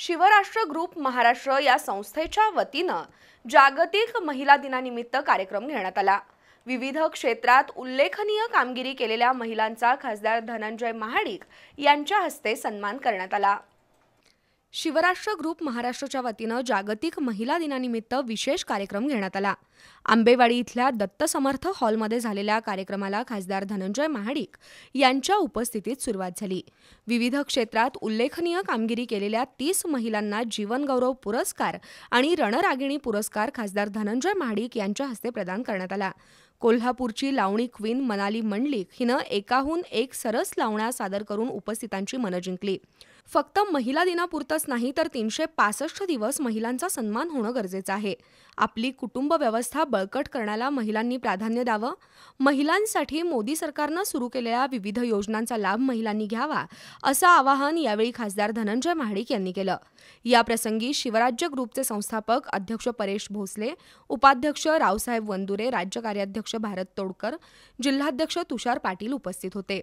शिवराष्ट्र group Maharashtra या संस्थेच्या वतीनं जागतिक महिला दिनानिमित्त कार्यक्रम घेण्यात आला विविध क्षेत्रात उल्लेखनीय कामगिरी केलेल्या महिलांचा खासदार धनंजय महाडिक यांच्या हस्ते सन्मान करण्यात आला शिवराष्ट्र ग्रुप महाराष्ट्राच्या वतीनं जागतिक महिला दिनानिमित्त विशेष कार्यक्रम घेण्यात आला आंबेवाडी इथल्या दत्तसमर्थ समर्थ हॉलमध्ये झालेल्या कार्यक्रमाला खासदार धनंजय महाडिक यांच्या उपस्थितीत सुरुवात झाली विविध क्षेत्रात उल्लेखनीय कामगिरी केलेल्या तीस महिलांना जीवनगौरव पुरस्कार आणि रणरागिणी पुरस्कार खासदार धनंजय महाडिक यांच्या हस्ते प्रदान करण्यात आला कोल्हापूरची लावणी क्वीन मनाली मंडलिक हिनं एकाहून एक सरस लावण्या सादर करून उपस्थितांची मनं जिंकली फक्त महिला दिनापुरतंच नाही तर तीनशे पासष्ट दिवस महिलांचा सन्मान होणं गरजेचं आहे आपली कुटुंब व्यवस्था बळकट करण्याला महिलांनी प्राधान्य द्यावं महिलांसाठी मोदी सरकारनं सुरू केलेल्या विविध योजनांचा लाभ महिलांनी घ्यावा असं आवाहन यावेळी खासदार धनंजय महाडिक यांनी केलं याप्रसंगी शिवराज्य ग्रुपचे संस्थापक अध्यक्ष परेश भोसले उपाध्यक्ष रावसाहेब वंदुरे राज्य कार्याध्यक्ष भारत तोडकर जिल्हाध्यक्ष तुषार पाटील उपस्थित होते